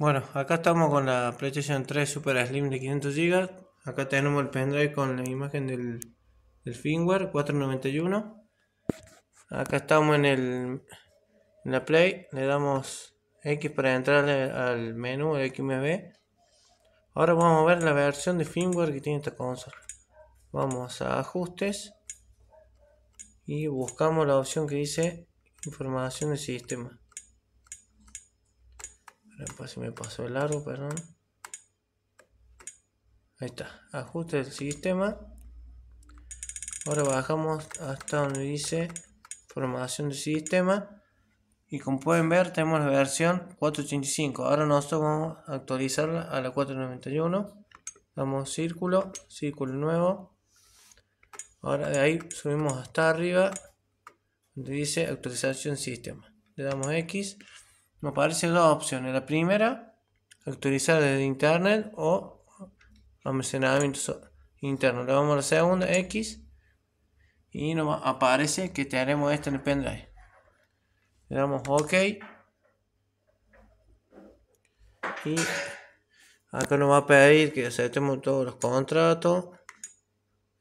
Bueno, acá estamos con la PlayStation 3 Super Slim de 500 GB. Acá tenemos el pendrive con la imagen del, firmware 491. Acá estamos en, el, en la Play. Le damos X para entrar al menú, el XMB. Ahora vamos a ver la versión de firmware que tiene esta consola. Vamos a ajustes y buscamos la opción que dice información del sistema. Pues me pasó el largo, perdón. Ahí está. Ajuste del sistema. Ahora bajamos hasta donde dice formación del sistema. Y como pueden ver tenemos la versión 485. Ahora nosotros vamos a actualizarla a la 491. Damos círculo, círculo nuevo. Ahora de ahí subimos hasta arriba donde dice actualización sistema. Le damos X nos aparecen dos opciones. La primera, actualizar desde internet o almacenamiento interno. Le damos la segunda, X. Y nos aparece que tenemos esto en el pendrive. Le damos OK. Y acá nos va a pedir que aceptemos todos los contratos.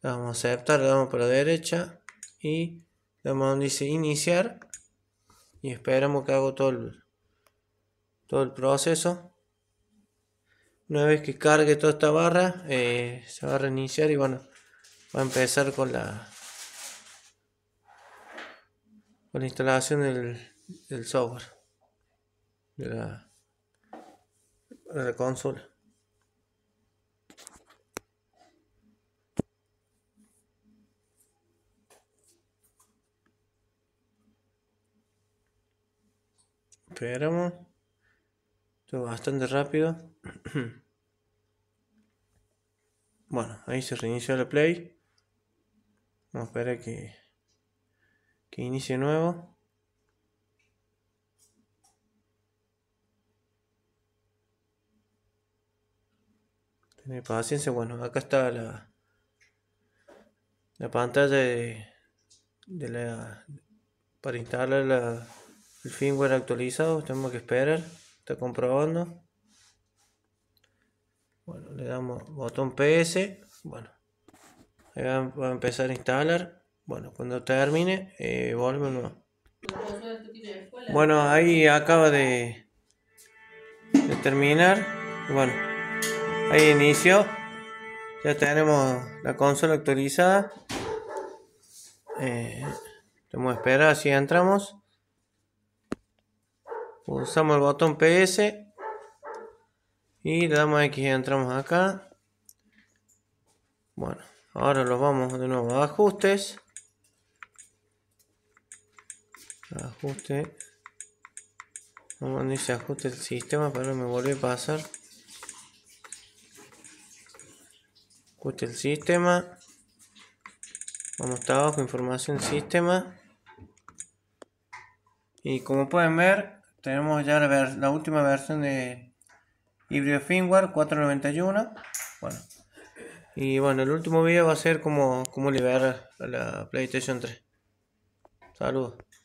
Le damos a aceptar, le damos para la derecha. Y le damos donde dice iniciar. Y esperamos que haga todo el todo el proceso. Una vez que cargue toda esta barra, eh, se va a reiniciar y bueno, va a empezar con la, con la instalación del, del software de la, de la consola. Esperamos. Esto bastante rápido. bueno, ahí se reinició la play. Vamos a esperar que, que inicie nuevo. Tener paciencia. Bueno, acá está la, la pantalla de, de la, para instalar el firmware actualizado. Tenemos que esperar. Está comprobando. Bueno, le damos botón PS. Bueno, ahí va, a empezar a instalar. Bueno, cuando termine, eh, volvemos. Bueno, ahí acaba de, terminar. Bueno, ahí inicio. Ya tenemos la consola actualizada. Eh, esperando así esperar así entramos usamos el botón PS y le damos X y entramos acá bueno ahora lo vamos de nuevo a ajustes ajuste no dice ajuste el sistema pero me volví a pasar ajuste el sistema vamos estar abajo información sistema y como pueden ver tenemos ya la, última versión de Hybrid firmware 491. Bueno, y bueno, el último video va a ser como como liberar la PlayStation 3. Saludos.